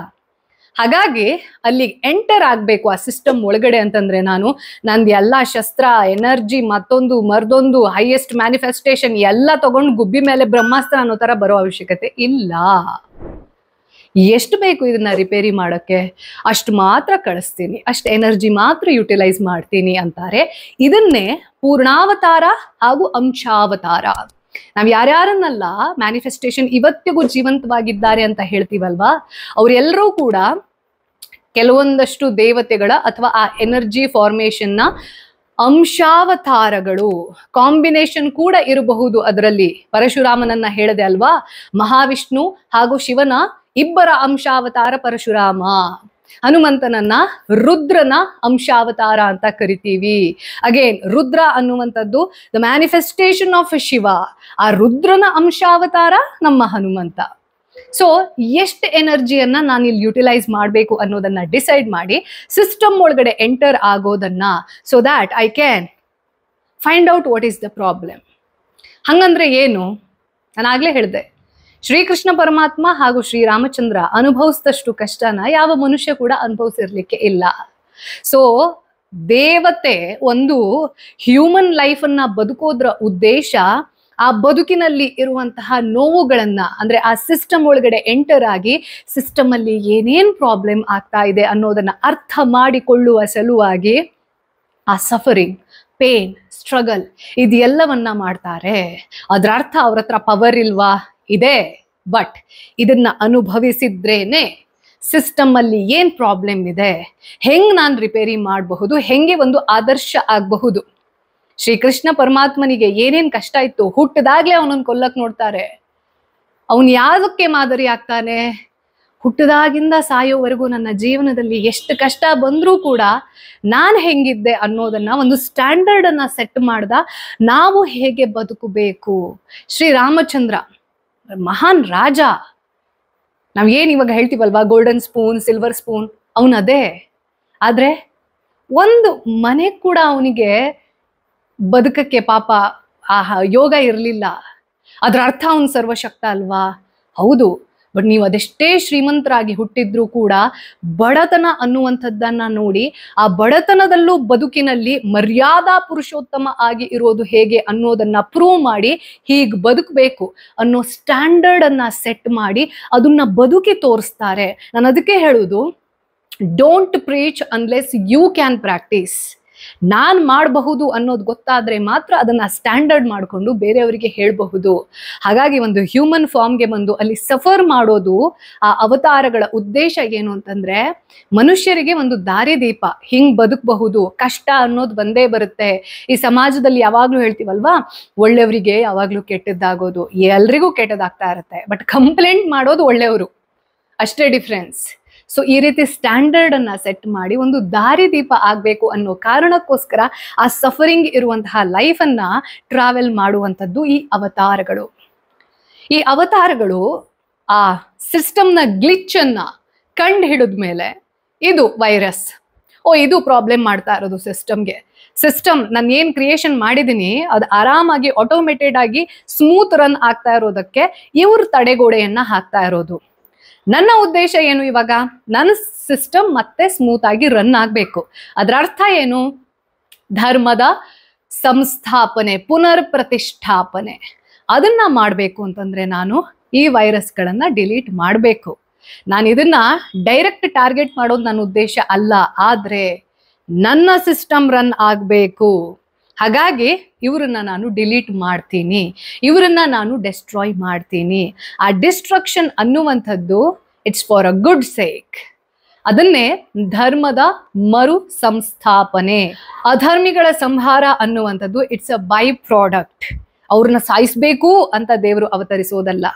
ಹಾಗಾಗಿ ಅಲ್ಲಿ ಎಂಟರ್ ಆಗ್ಬೇಕು ಆ ಸಿಸ್ಟಮ್ ಒಳಗಡೆ ಅಂತಂದ್ರೆ ನಾನು ನಂದು ಎಲ್ಲಾ ಶಸ್ತ್ರ ಎನರ್ಜಿ ಮತ್ತೊಂದು ಮರ್ದೊಂದು ಹೈಯೆಸ್ಟ್ ಮ್ಯಾನಿಫೆಸ್ಟೇಷನ್ ಎಲ್ಲ ತಗೊಂಡು ಗುಬ್ಬಿ ಮೇಲೆ ಬ್ರಹ್ಮಾಸ್ತ್ರ ಅನ್ನೋ ತರ ಬರೋ ಅವಶ್ಯಕತೆ ಇಲ್ಲ ಎಷ್ಟು ಬೇಕು ಇದನ್ನ ರಿಪೇರಿ ಮಾಡೋಕ್ಕೆ ಅಷ್ಟು ಮಾತ್ರ ಕಳಿಸ್ತೀನಿ ಅಷ್ಟು ಎನರ್ಜಿ ಮಾತ್ರ ಯುಟಿಲೈಸ್ ಮಾಡ್ತೀನಿ ಅಂತಾರೆ ಇದನ್ನೇ ಪೂರ್ಣಾವತಾರ ಹಾಗೂ ಅಂಶಾವತಾರ ನಾವು ಯಾರ್ಯಾರನ್ನೆಲ್ಲ ಮ್ಯಾನಿಫೆಸ್ಟೇಷನ್ ಇವತ್ತಿಗೂ ಜೀವಂತವಾಗಿದ್ದಾರೆ ಅಂತ ಹೇಳ್ತೀವಲ್ವಾ ಅವರೆಲ್ಲರೂ ಕೂಡ ಕೆಲವೊಂದಷ್ಟು ದೇವತೆಗಳ ಅಥವಾ ಆ ಎನರ್ಜಿ ನ ಅಂಶಾವತಾರಗಳು ಕಾಂಬಿನೇಷನ್ ಕೂಡ ಇರಬಹುದು ಅದರಲ್ಲಿ ಪರಶುರಾಮನನ್ನ ಹೇಳದೆ ಅಲ್ವಾ ಮಹಾವಿಷ್ಣು ಹಾಗೂ ಶಿವನ ಇಬ್ಬರ ಅಂಶಾವತಾರ ಪರಶುರಾಮ ಹನುಮಂತನನ್ನ ರುದ್ರನ ಅಂಶಾವತಾರ ಅಂತ ಕರಿತೀವಿ ಅಗೇನ್ ರುದ್ರ ಅನ್ನುವಂಥದ್ದು ದ ಮ್ಯಾನಿಫೆಸ್ಟೇಷನ್ ಆಫ್ ಶಿವ ಆ ರುದ್ರನ ಅಂಶಾವತಾರ ನಮ್ಮ ಹನುಮಂತ ಸೊ ಎಷ್ಟು ಎನರ್ಜಿಯನ್ನ ನಾನು ಇಲ್ಲಿ ಯುಟಿಲೈಸ್ ಮಾಡಬೇಕು ಅನ್ನೋದನ್ನ ಡಿಸೈಡ್ ಮಾಡಿ ಸಿಸ್ಟಮ್ ಒಳಗಡೆ ಎಂಟರ್ ಆಗೋದನ್ನ so that I can find out what is the problem ಹಂಗಂದ್ರೆ ಏನು ನಾನು ಆಗ್ಲೇ ಹೇಳಿದೆ ಶ್ರೀಕೃಷ್ಣ ಪರಮಾತ್ಮ ಹಾಗೂ ಶ್ರೀರಾಮಚಂದ್ರ ಅನುಭವಿಸಿದಷ್ಟು ಕಷ್ಟನ ಯಾವ ಮನುಷ್ಯ ಕೂಡ ಅನುಭವಿಸಿರ್ಲಿಕ್ಕೆ ಇಲ್ಲ ಸೊ ದೇವತೆ ಒಂದು ಹ್ಯೂಮನ್ ಲೈಫನ್ನ ಬದುಕೋದ್ರ ಉದ್ದೇಶ ಆ ಬದುಕಿನಲ್ಲಿ ಇರುವಂತಹ ನೋವುಗಳನ್ನ ಅಂದ್ರೆ ಆ ಸಿಸ್ಟಮ್ ಒಳಗಡೆ ಎಂಟರ್ ಆಗಿ ಸಿಸ್ಟಮ್ ಅಲ್ಲಿ ಏನೇನ್ ಪ್ರಾಬ್ಲಮ್ ಆಗ್ತಾ ಇದೆ ಅನ್ನೋದನ್ನ ಅರ್ಥ ಮಾಡಿಕೊಳ್ಳುವ ಸಲುವಾಗಿ ಆ ಸಫರಿಂಗ್ ಪೇನ್ ಸ್ಟ್ರಗಲ್ ಇದೆಲ್ಲವನ್ನ ಮಾಡ್ತಾರೆ ಅದರ ಅರ್ಥ ಅವ್ರ ಹತ್ರ ಪವರ್ ಇಲ್ವಾ ಇದೆ ಬಟ್ ಇದನ್ನ ಅನುಭವಿಸಿದ್ರೇನೆ ಸಿಸ್ಟಮ್ ಅಲ್ಲಿ ಏನ್ ಪ್ರಾಬ್ಲಮ್ ಇದೆ ಹೆಂಗ್ ನಾನು ರಿಪೇರಿ ಮಾಡಬಹುದು ಹೆಂಗೆ ಒಂದು ಆದರ್ಶ ಆಗಬಹುದು ಶ್ರೀಕೃಷ್ಣ ಪರಮಾತ್ಮನಿಗೆ ಏನೇನ್ ಕಷ್ಟ ಇತ್ತು ಹುಟ್ಟಿದಾಗ್ಲೇ ಅವನನ್ನ ಕೊಲ್ಲಕ್ ನೋಡ್ತಾರೆ ಅವನ್ ಯಾವುದಕ್ಕೆ ಮಾದರಿ ಆಗ್ತಾನೆ ಹುಟ್ಟದಾಗಿಂದ ಸಾಯೋವರೆಗೂ ನನ್ನ ಜೀವನದಲ್ಲಿ ಎಷ್ಟು ಕಷ್ಟ ಬಂದ್ರೂ ಕೂಡ ನಾನು ಹೆಂಗಿದ್ದೆ ಅನ್ನೋದನ್ನ ಒಂದು ಸ್ಟ್ಯಾಂಡರ್ಡ್ ಅನ್ನ ಸೆಟ್ ಮಾಡ್ದ ನಾವು ಹೇಗೆ ಬದುಕಬೇಕು ಶ್ರೀರಾಮಚಂದ್ರ ಮಹಾನ್ ರಾಜ ನಾವ್ ಏನ್ ಇವಾಗ ಹೇಳ್ತೀವಲ್ವಾ ಗೋಲ್ಡನ್ ಸ್ಪೂನ್ ಸಿಲ್ವರ್ ಸ್ಪೂನ್ ಅವನದೇ ಆದ್ರೆ ಒಂದು ಮನೆ ಕೂಡ ಅವನಿಗೆ ಬದುಕಕ್ಕೆ ಪಾಪ ಆ ಯೋಗ ಇರಲಿಲ್ಲ ಅದರ ಅರ್ಥ ಅವನು ಸರ್ವಶಕ್ತ ಅಲ್ವಾ ಹೌದು ಬಟ್ ನೀವು ಅದೆಷ್ಟೇ ಶ್ರೀಮಂತರಾಗಿ ಹುಟ್ಟಿದ್ರೂ ಕೂಡ ಬಡತನ ಅನ್ನುವಂಥದ್ದನ್ನ ನೋಡಿ ಆ ಬಡತನದಲ್ಲೂ ಬದುಕಿನಲ್ಲಿ ಮರ್ಯಾದಾ ಪುರುಷೋತ್ತಮ ಆಗಿ ಇರೋದು ಹೇಗೆ ಅನ್ನೋದನ್ನ ಪ್ರೂವ್ ಮಾಡಿ ಹೀಗೆ ಬದುಕಬೇಕು ಅನ್ನೋ ಸ್ಟ್ಯಾಂಡರ್ಡ್ ಅನ್ನ ಸೆಟ್ ಮಾಡಿ ಅದನ್ನ ಬದುಕಿ ತೋರಿಸ್ತಾರೆ ನಾನು ಅದಕ್ಕೆ ಹೇಳೋದು don't preach unless you can practise ನಾನು ಮಾಡಬಹುದು ಅನ್ನೋದು ಗೊತ್ತಾದರೆ ಮಾತ್ರ ಅದನ್ನು ಸ್ಟ್ಯಾಂಡರ್ಡ್ ಮಾಡಿಕೊಂಡು ಬೇರೆಯವರಿಗೆ ಹೇಳಬಹುದು ಹಾಗಾಗಿ ಒಂದು ಹ್ಯೂಮನ್ ಫಾರ್ಮ್ಗೆ ಬಂದು ಅಲ್ಲಿ ಸಫರ್ ಮಾಡೋದು ಆ ಅವತಾರಗಳ ಉದ್ದೇಶ ಏನು ಅಂತಂದ್ರೆ ಮನುಷ್ಯರಿಗೆ ಒಂದು ದಾರಿದೀಪ ಹಿಂಗ್ ಬದುಕಬಹುದು ಕಷ್ಟ ಅನ್ನೋದು ಬಂದೇ ಬರುತ್ತೆ ಈ ಸಮಾಜದಲ್ಲಿ ಯಾವಾಗ್ಲೂ ಹೇಳ್ತೀವಲ್ವಾ ಒಳ್ಳೆಯವರಿಗೆ ಯಾವಾಗ್ಲೂ ಕೆಟ್ಟದ್ದಾಗೋದು ಎಲ್ರಿಗೂ ಕೆಟ್ಟದಾಗ್ತಾ ಇರುತ್ತೆ ಬಟ್ ಕಂಪ್ಲೇಂಟ್ ಮಾಡೋದು ಒಳ್ಳೆಯವರು ಅಷ್ಟೇ ಡಿಫ್ರೆನ್ಸ್ ಸೊ ಈ ರೀತಿ ಸ್ಟ್ಯಾಂಡರ್ಡ್ ಅನ್ನ ಸೆಟ್ ಮಾಡಿ ಒಂದು ದಾರಿದೀಪ ಆಗಬೇಕು ಅನ್ನೋ ಕಾರಣಕ್ಕೋಸ್ಕರ ಆ ಸಫರಿಂಗ್ ಇರುವಂತಹ ಲೈಫ್ ಅನ್ನ ಟ್ರಾವೆಲ್ ಮಾಡುವಂಥದ್ದು ಈ ಅವತಾರಗಳು ಈ ಅವತಾರಗಳು ಆ ಸಿಸ್ಟಮ್ನ ಗ್ಲಿಚ್ ಅನ್ನ ಕಂಡು ಮೇಲೆ ಇದು ವೈರಸ್ ಓ ಇದು ಪ್ರಾಬ್ಲಮ್ ಮಾಡ್ತಾ ಇರೋದು ಸಿಸ್ಟಮ್ಗೆ ಸಿಸ್ಟಮ್ ನಾನು ಏನು ಕ್ರಿಯೇಷನ್ ಮಾಡಿದ್ದೀನಿ ಅದು ಆರಾಮಾಗಿ ಆಟೋಮೇಟೆಡ್ ಆಗಿ ಸ್ಮೂತ್ ರನ್ ಆಗ್ತಾ ಇರೋದಕ್ಕೆ ಇವ್ರ ತಡೆಗೋಡೆಯನ್ನ ಹಾಕ್ತಾ ಇರೋದು ನನ್ನ ಉದ್ದೇಶ ಏನು ಇವಾಗ ನನ್ನ ಸಿಸ್ಟಮ್ ಮತ್ತೆ ಸ್ಮೂತ್ ಆಗಿ ರನ್ ಆಗಬೇಕು ಅದರ ಅರ್ಥ ಏನು ಧರ್ಮದ ಸಂಸ್ಥಾಪನೆ ಪುನರ್ ಪ್ರತಿಷ್ಠಾಪನೆ ಅದನ್ನ ಮಾಡಬೇಕು ಅಂತಂದ್ರೆ ನಾನು ಈ ವೈರಸ್ಗಳನ್ನ ಡಿಲೀಟ್ ಮಾಡಬೇಕು ನಾನು ಇದನ್ನ ಡೈರೆಕ್ಟ್ ಟಾರ್ಗೆಟ್ ಮಾಡೋದು ನನ್ನ ಉದ್ದೇಶ ಅಲ್ಲ ಆದರೆ ನನ್ನ ಸಿಸ್ಟಮ್ ರನ್ ಆಗಬೇಕು ಹಾಗಾಗಿ ಇವರನ್ನ ನಾನು ಡಿಲೀಟ್ ಮಾಡ್ತೀನಿ ಇವರನ್ನ ನಾನು ಡೆಸ್ಟ್ರಾಯ್ ಮಾಡ್ತೀನಿ ಆ ಡಿಸ್ಟ್ರಕ್ಷನ್ ಅನ್ನುವಂಥದ್ದು it's for a good sake ಅದನ್ನೇ ಧರ್ಮದ ಮರು ಸಂಸ್ಥಾಪನೆ ಅಧರ್ಮಿಗಳ ಸಂಹಾರ ಅನ್ನುವಂಥದ್ದು ಇಟ್ಸ್ ಅ ಬೈ ಪ್ರಾಡಕ್ಟ್ ಅವ್ರನ್ನ ಸಾಯಿಸ್ಬೇಕು ಅಂತ ದೇವರು ಅವತರಿಸೋದಲ್ಲ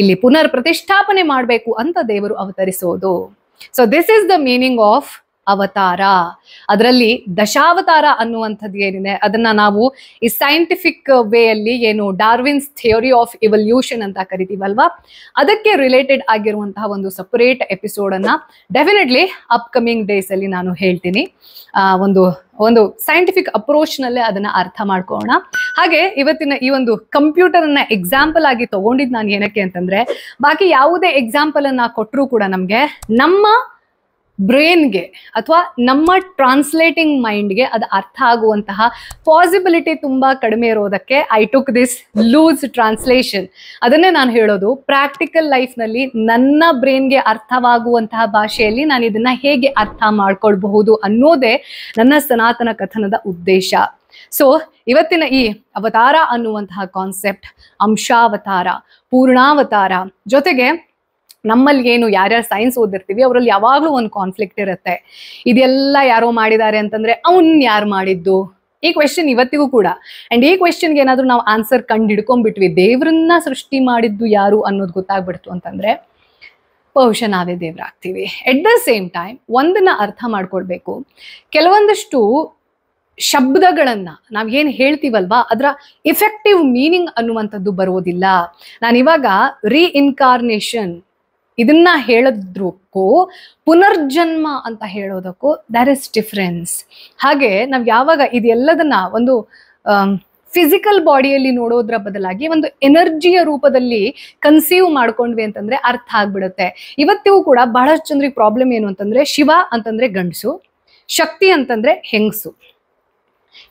ಇಲ್ಲಿ ಪುನರ್ ಪ್ರತಿಷ್ಠಾಪನೆ ಮಾಡಬೇಕು ಅಂತ ದೇವರು ಅವತರಿಸೋದು so this is the meaning of avatar ಅದರಲ್ಲಿ ದಶಾವತಾರ ಅನ್ನುವಂಥದ್ದು ಏನಿದೆ ಅದನ್ನ ನಾವು ಈ ಸೈಂಟಿಫಿಕ್ ವೇಯಲ್ಲಿ ಏನು ಡಾರ್ವಿನ್ಸ್ ಥಿಯೋರಿ ಆಫ್ ಇವಲ್ಯೂಷನ್ ಅಂತ ಕರಿತೀವಲ್ವಾ ಅದಕ್ಕೆ ರಿಲೇಟೆಡ್ ಆಗಿರುವಂತಹ ಒಂದು ಸಪರೇಟ್ ಎಪಿಸೋಡ್ ಅನ್ನ ಡೆಫಿನೆಟ್ಲಿ ಅಪ್ಕಮಿಂಗ್ ಡೇಸ್ ಅಲ್ಲಿ ನಾನು ಹೇಳ್ತೀನಿ ಒಂದು ಒಂದು ಸೈಂಟಿಫಿಕ್ ಅಪ್ರೋಚ್ ನಲ್ಲೇ ಅದನ್ನ ಅರ್ಥ ಮಾಡ್ಕೋಣ ಹಾಗೆ ಇವತ್ತಿನ ಈ ಒಂದು ಕಂಪ್ಯೂಟರ್ ಅನ್ನ ಎಕ್ಸಾಂಪಲ್ ಆಗಿ ತಗೊಂಡಿದ್ ನಾನು ಏನಕ್ಕೆ ಅಂತಂದ್ರೆ ಬಾಕಿ ಯಾವುದೇ ಎಕ್ಸಾಂಪಲ್ ಅನ್ನ ಕೊಟ್ಟರು ಕೂಡ ನಮ್ಗೆ ನಮ್ಮ ಬ್ರೈನ್ಗೆ ಅಥವಾ ನಮ್ಮ ಟ್ರಾನ್ಸ್ಲೇಟಿಂಗ್ ಮೈಂಡ್ಗೆ ಅದು ಅರ್ಥ ಆಗುವಂತಹ ಪಾಸಿಬಿಲಿಟಿ ತುಂಬ ಕಡಿಮೆ ಇರೋದಕ್ಕೆ I took this loose translation ಅದನ್ನೇ ನಾನು ಹೇಳೋದು ಪ್ರಾಕ್ಟಿಕಲ್ ಲೈಫ್ನಲ್ಲಿ ನನ್ನ ಬ್ರೈನ್ಗೆ ಅರ್ಥವಾಗುವಂತಹ ಭಾಷೆಯಲ್ಲಿ ನಾನು ಇದನ್ನ ಹೇಗೆ ಅರ್ಥ ಮಾಡ್ಕೊಳ್ಬಹುದು ಅನ್ನೋದೇ ನನ್ನ ಸನಾತನ ಕಥನದ ಉದ್ದೇಶ ಸೊ ಇವತ್ತಿನ ಈ ಅವತಾರ ಅನ್ನುವಂತಹ ಕಾನ್ಸೆಪ್ಟ್ ಅಂಶಾವತಾರ ಪೂರ್ಣಾವತಾರ ಜೊತೆಗೆ ನಮ್ಮಲ್ಲಿ ಏನು ಯಾರ್ಯಾರು ಸೈನ್ಸ್ ಓದಿರ್ತೀವಿ ಅವರಲ್ಲಿ ಯಾವಾಗಲೂ ಒಂದು ಕಾನ್ಫ್ಲಿಕ್ಟ್ ಇರುತ್ತೆ ಇದೆಲ್ಲ ಯಾರೋ ಮಾಡಿದ್ದಾರೆ ಅಂತಂದ್ರೆ ಅವನ್ ಯಾರು ಮಾಡಿದ್ದು ಈ ಕ್ವೆಶನ್ ಇವತ್ತಿಗೂ ಕೂಡ ಅಂಡ್ ಈ ಕ್ವೆಶನ್ಗೆ ಏನಾದರೂ ನಾವು ಆನ್ಸರ್ ಕಂಡು ಹಿಡ್ಕೊಂಡ್ಬಿಟ್ವಿ ದೇವ್ರನ್ನ ಸೃಷ್ಟಿ ಮಾಡಿದ್ದು ಯಾರು ಅನ್ನೋದು ಗೊತ್ತಾಗ್ಬಿಡ್ತು ಅಂತಂದ್ರೆ ಬಹುಶಃ ನಾವೇ ದೇವ್ರಾಗ್ತೀವಿ ಎಟ್ ದ ಸೇಮ್ ಟೈಮ್ ಒಂದನ್ನ ಅರ್ಥ ಮಾಡ್ಕೊಳ್ಬೇಕು ಕೆಲವೊಂದಷ್ಟು ಶಬ್ದಗಳನ್ನ ನಾವ್ ಏನ್ ಹೇಳ್ತೀವಲ್ವಾ ಅದರ ಎಫೆಕ್ಟಿವ್ ಮೀನಿಂಗ್ ಅನ್ನುವಂಥದ್ದು ಬರೋದಿಲ್ಲ ನಾನಿವಾಗ ರೀಇನ್ಕಾರ್ನೇಷನ್ ಇದನ್ನ ಹೇಳೋದಕ್ಕೂ ಪುನರ್ಜನ್ಮ ಅಂತ ಹೇಳೋದಕ್ಕೂ ದ್ಯಾರ್ ಇಸ್ ಡಿಫ್ರೆನ್ಸ್ ಹಾಗೆ ನಾವು ಯಾವಾಗ ಇದೆಲ್ಲದನ್ನ ಒಂದು ಫಿಸಿಕಲ್ ಬಾಡಿಯಲ್ಲಿ ನೋಡೋದ್ರ ಬದಲಾಗಿ ಒಂದು ಎನರ್ಜಿಯ ರೂಪದಲ್ಲಿ ಕನ್ಸೀವ್ ಮಾಡ್ಕೊಂಡ್ವಿ ಅಂತಂದ್ರೆ ಅರ್ಥ ಆಗ್ಬಿಡುತ್ತೆ ಇವತ್ತಿಗೂ ಕೂಡ ಬಹಳಷ್ಟು ಜನರಿಗೆ ಪ್ರಾಬ್ಲಮ್ ಏನು ಅಂತಂದ್ರೆ ಶಿವ ಅಂತಂದ್ರೆ ಗಂಡಸು ಶಕ್ತಿ ಅಂತಂದ್ರೆ ಹೆಂಗಸು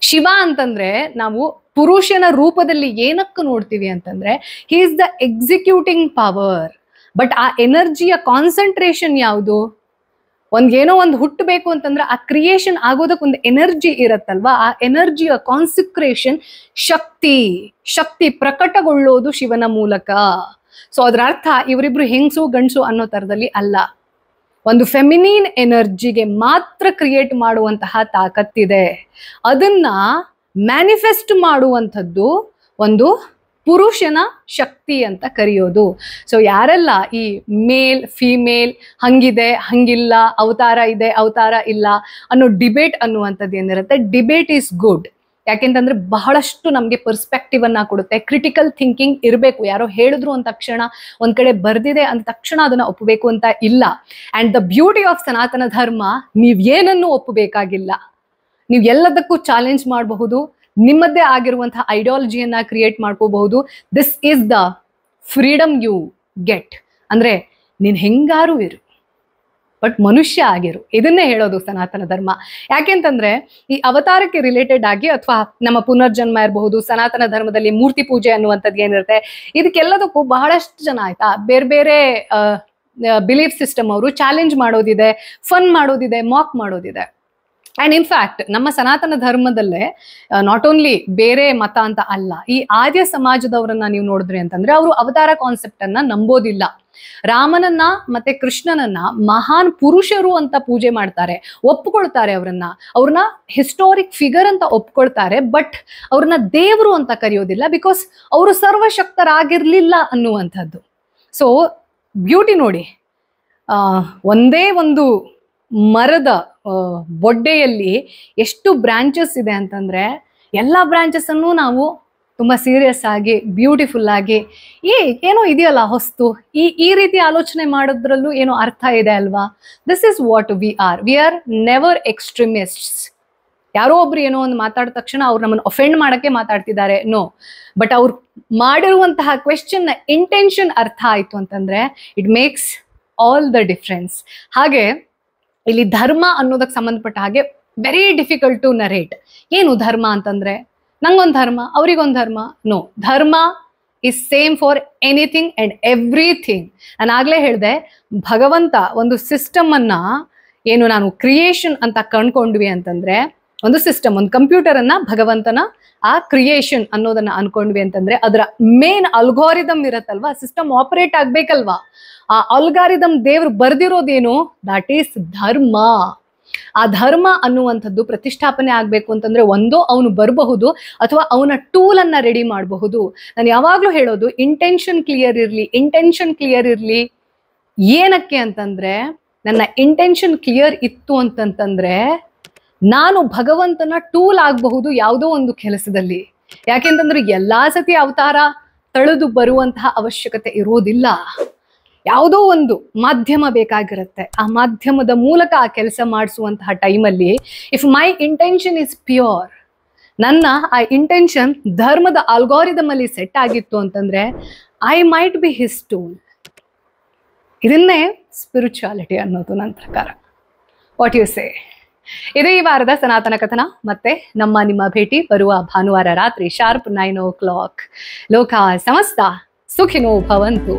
ಶಿವ ಅಂತಂದ್ರೆ ನಾವು ಪುರುಷನ ರೂಪದಲ್ಲಿ ಏನಕ್ಕೆ ನೋಡ್ತೀವಿ ಅಂತಂದ್ರೆ he is the executing power but ಆ ಎನರ್ಜಿಯ ಕಾನ್ಸಂಟ್ರೇಷನ್ ಯಾವುದು ಒಂದೇನೋ ಒಂದು ಹುಟ್ಟಬೇಕು ಅಂತಂದ್ರೆ ಆ ಕ್ರಿಯೇಷನ್ ಆಗೋದಕ್ಕೆ ಒಂದು ಎನರ್ಜಿ ಇರತ್ತಲ್ವಾ ಆ ಎನರ್ಜಿಯ ಕಾನ್ಸಿಕ್ರೇಷನ್ ಶಕ್ತಿ ಶಕ್ತಿ ಪ್ರಕಟಗೊಳ್ಳೋದು ಶಿವನ ಮೂಲಕ ಸೊ ಅದರ ಅರ್ಥ ಇವರಿಬ್ರು ಹೆಂಗಸು ಗಂಡಸು ಅನ್ನೋ ತರದಲ್ಲಿ ಅಲ್ಲ ಒಂದು ಫೆಮಿನೀನ್ ಎನರ್ಜಿಗೆ ಮಾತ್ರ ಕ್ರಿಯೇಟ್ ಮಾಡುವಂತಹ ತಾಕತ್ತಿದೆ ಅದನ್ನ ಮ್ಯಾನಿಫೆಸ್ಟ್ ಮಾಡುವಂಥದ್ದು ಒಂದು ಪುರುಷನ ಶಕ್ತಿ ಅಂತ ಕರೆಯೋದು ಸೊ ಯಾರೆಲ್ಲ ಈ ಮೇಲ್ ಫೀಮೇಲ್ ಹಂಗಿದೆ ಹಂಗಿಲ್ಲ ಅವತಾರ ಇದೆ ಅವತಾರ ಇಲ್ಲ ಅನ್ನೋ ಡಿಬೇಟ್ ಅನ್ನುವಂಥದ್ದು ಏನಿರುತ್ತೆ ಡಿಬೇಟ್ ಈಸ್ ಗುಡ್ ಯಾಕೆಂತಂದ್ರೆ ಬಹಳಷ್ಟು ನಮಗೆ ಪರ್ಸ್ಪೆಕ್ಟಿವ್ ಅನ್ನ ಕೊಡುತ್ತೆ ಕ್ರಿಟಿಕಲ್ ಥಿಂಕಿಂಗ್ ಇರಬೇಕು ಯಾರೋ ಹೇಳಿದ್ರು ಅಂದ ತಕ್ಷಣ ಒಂದ್ ಕಡೆ ಬರ್ದಿದೆ ಅಂದ ತಕ್ಷಣ ಅದನ್ನ ಒಪ್ಪಬೇಕು ಅಂತ ಇಲ್ಲ ಅಂಡ್ ದ ಬ್ಯೂಟಿ ಆಫ್ ಸನಾತನ ಧರ್ಮ ನೀವ್ ಏನನ್ನು ಒಪ್ಪಬೇಕಾಗಿಲ್ಲ ನೀವು ಎಲ್ಲದಕ್ಕೂ ಚಾಲೆಂಜ್ ಮಾಡಬಹುದು ನಿಮ್ಮದೇ ಆಗಿರುವಂತಹ ಐಡಿಯಾಲಜಿಯನ್ನ ಕ್ರಿಯೇಟ್ ಮಾಡ್ಕೋಬಹುದು this is the freedom you get ಅಂದ್ರೆ ನೀನ್ ಹೆಂಗಾರು ಇರು ಬಟ್ ಮನುಷ್ಯ ಆಗಿರು ಇದನ್ನೇ ಹೇಳೋದು ಸನಾತನ ಧರ್ಮ ಯಾಕೆಂತಂದ್ರೆ ಈ ಅವತಾರಕ್ಕೆ ರಿಲೇಟೆಡ್ ಆಗಿ ಅಥವಾ ನಮ್ಮ ಪುನರ್ಜನ್ಮ ಇರಬಹುದು ಸನಾತನ ಧರ್ಮದಲ್ಲಿ ಮೂರ್ತಿ ಪೂಜೆ ಅನ್ನುವಂಥದ್ದು ಏನಿರುತ್ತೆ ಇದಕ್ಕೆಲ್ಲದಕ್ಕೂ ಬಹಳಷ್ಟು ಜನ ಆಯ್ತಾ ಬೇರೆ ಬೇರೆ ಬಿಲೀಫ್ ಸಿಸ್ಟಮ್ ಅವರು ಚಾಲೆಂಜ್ ಮಾಡೋದಿದೆ ಫನ್ ಮಾಡೋದಿದೆ ಮಾಕ್ ಮಾಡೋದಿದೆ ಅಂಡ್ ಇನ್ಫ್ಯಾಕ್ಟ್ ನಮ್ಮ ಸನಾತನ ಧರ್ಮದಲ್ಲೇ ನಾಟ್ ಓನ್ಲಿ ಬೇರೆ ಮತ ಅಂತ ಅಲ್ಲ ಈ ಆರ್ಯ ಸಮಾಜದವರನ್ನ ನೀವು ನೋಡಿದ್ರಿ ಅಂತಂದ್ರೆ ಅವರು ಅವತಾರ ಕಾನ್ಸೆಪ್ಟ್ ಅನ್ನ ನಂಬೋದಿಲ್ಲ ರಾಮನನ್ನ ಮತ್ತೆ ಕೃಷ್ಣನನ್ನ ಮಹಾನ್ ಪುರುಷರು ಅಂತ ಪೂಜೆ ಮಾಡ್ತಾರೆ ಒಪ್ಕೊಳ್ತಾರೆ ಅವ್ರನ್ನ ಅವ್ರನ್ನ ಹಿಸ್ಟೋರಿಕ್ ಫಿಗರ್ ಅಂತ ಒಪ್ಕೊಳ್ತಾರೆ ಬಟ್ ಅವ್ರನ್ನ ದೇವರು ಅಂತ ಕರೆಯೋದಿಲ್ಲ ಬಿಕಾಸ್ ಅವರು ಸರ್ವಶಕ್ತರಾಗಿರ್ಲಿಲ್ಲ ಅನ್ನುವಂಥದ್ದು ಸೊ ಬ್ಯೂಟಿ ನೋಡಿ ಒಂದೇ ಒಂದು ಮರದ ಬೊಡ್ಡೆಯಲ್ಲಿ ಎಷ್ಟು ಬ್ರಾಂಚಸ್ ಇದೆ ಅಂತಂದರೆ ಎಲ್ಲ ಅನ್ನು ನಾವು ತುಂಬ ಸೀರಿಯಸ್ ಆಗಿ ಬ್ಯೂಟಿಫುಲ್ ಆಗಿ ಏ ಏನೋ ಇದೆಯಲ್ಲ ಹೊಸ್ತು ಈ ಈ ರೀತಿ ಆಲೋಚನೆ ಮಾಡೋದ್ರಲ್ಲೂ ಏನೋ ಅರ್ಥ ಇದೆ ಅಲ್ವಾ this is what we are we are never extremists ಯಾರೋ ಒಬ್ರು ಏನೋ ಒಂದು ಮಾತಾಡಿದ ತಕ್ಷಣ ಅವ್ರು ನಮ್ಮನ್ನು ಅಫೆಂಡ್ ಮಾಡೋಕ್ಕೆ ಮಾತಾಡ್ತಿದ್ದಾರೆ ನೋ ಬಟ್ ಅವ್ರು ಮಾಡಿರುವಂತಹ ಕ್ವೆಶನ್ನ ಇಂಟೆನ್ಷನ್ ಅರ್ಥ ಆಯಿತು ಅಂತಂದರೆ it makes all the difference ಹಾಗೆ ಇಲ್ಲಿ ಧರ್ಮ ಅನ್ನೋದಕ್ಕೆ ಸಂಬಂಧಪಟ್ಟ ಹಾಗೆ ವೆರಿ ಡಿಫಿಕಲ್ಟ್ ಟು ನರೇಟ್ ಏನು ಧರ್ಮ ಅಂತಂದ್ರೆ ನಂಗೊಂದು ಧರ್ಮ ಅವ್ರಿಗೊಂದು ಧರ್ಮ no dharma is same for anything and everything ನಾನು ಆಗ್ಲೇ ಹೇಳಿದೆ ಭಗವಂತ ಒಂದು ಸಿಸ್ಟಮ್ ಅನ್ನ ಏನು ನಾನು ಕ್ರಿಯೇಷನ್ ಅಂತ ಕಂಡ್ಕೊಂಡ್ವಿ ಅಂತಂದ್ರೆ ಒಂದು ಸಿಸ್ಟಮ್ ಒಂದು ಕಂಪ್ಯೂಟರ್ ಅನ್ನ ಭಗವಂತನ ಆ ಕ್ರಿಯೇಷನ್ ಅನ್ನೋದನ್ನ ಅನ್ಕೊಂಡ್ವಿ ಅಂತಂದ್ರೆ ಅದರ ಮೇನ್ ಅಲ್ಗಾರಿದಮ್ ಇರತ್ತಲ್ವಾ ಸಿಸ್ಟಮ್ ಆಪರೇಟ್ ಆಗ್ಬೇಕಲ್ವಾ ಆ ಅಲ್ಗಾರಿದಮ್ ದೇವ್ರು ಬರ್ದಿರೋದೇನು ದಾಟ್ ಈಸ್ ಧರ್ಮ ಆ ಧರ್ಮ ಅನ್ನುವಂಥದ್ದು ಪ್ರತಿಷ್ಠಾಪನೆ ಆಗಬೇಕು ಅಂತಂದ್ರೆ ಒಂದೋ ಅವನು ಬರಬಹುದು ಅಥವಾ ಅವನ ಟೂಲ್ ಅನ್ನ ರೆಡಿ ಮಾಡಬಹುದು ನಾನು ಯಾವಾಗ್ಲೂ ಹೇಳೋದು ಇಂಟೆನ್ಷನ್ ಕ್ಲಿಯರ್ ಇರಲಿ ಇಂಟೆನ್ಷನ್ ಕ್ಲಿಯರ್ ಇರಲಿ ಏನಕ್ಕೆ ಅಂತಂದ್ರೆ ನನ್ನ ಇಂಟೆನ್ಷನ್ ಕ್ಲಿಯರ್ ಇತ್ತು ಅಂತಂತಂದ್ರೆ ನಾನು ಭಗವಂತನ ಟೂಲ್ ಆಗಬಹುದು ಯಾವುದೋ ಒಂದು ಕೆಲಸದಲ್ಲಿ ಯಾಕೆಂತಂದ್ರೆ ಎಲ್ಲಾ ಸತಿ ಅವತಾರ ತಳೆದು ಬರುವಂತಹ ಅವಶ್ಯಕತೆ ಇರೋದಿಲ್ಲ ಯಾವುದೋ ಒಂದು ಮಾಧ್ಯಮ ಬೇಕಾಗಿರುತ್ತೆ ಆ ಮಾಧ್ಯಮದ ಮೂಲಕ ಆ ಕೆಲಸ ಮಾಡಿಸುವಂತಹ ಟೈಮಲ್ಲಿ if my intention is pure ನನ್ನ ಆ ಇಂಟೆನ್ಷನ್ ಧರ್ಮದ ಆಲ್ಗಾರಿದಮ್ ಅಲ್ಲಿ ಸೆಟ್ ಆಗಿತ್ತು ಅಂತಂದ್ರೆ I might be his tool ಇದನ್ನೇ ಸ್ಪಿರಿಚುಯಾಲಿಟಿ ಅನ್ನೋದು ನನ್ನ ಪ್ರಕಾರ ವಾಟ್ ಯು ಸೇ ಇದು ಈ ವಾರದ ಸನಾತನ ಕಥನ ಮತ್ತೆ ನಮ್ಮ ನಿಮ್ಮ ಭೇಟಿ ಬರುವ ಭಾನುವಾರ ರಾತ್ರಿ ಶಾರ್ಪ್ ನೈನ್ ಓ ಕ್ಲಾಕ್ ಲೋಕ ಸಮಸ್ತ ಸುಖಿನೋ ಭವಂತು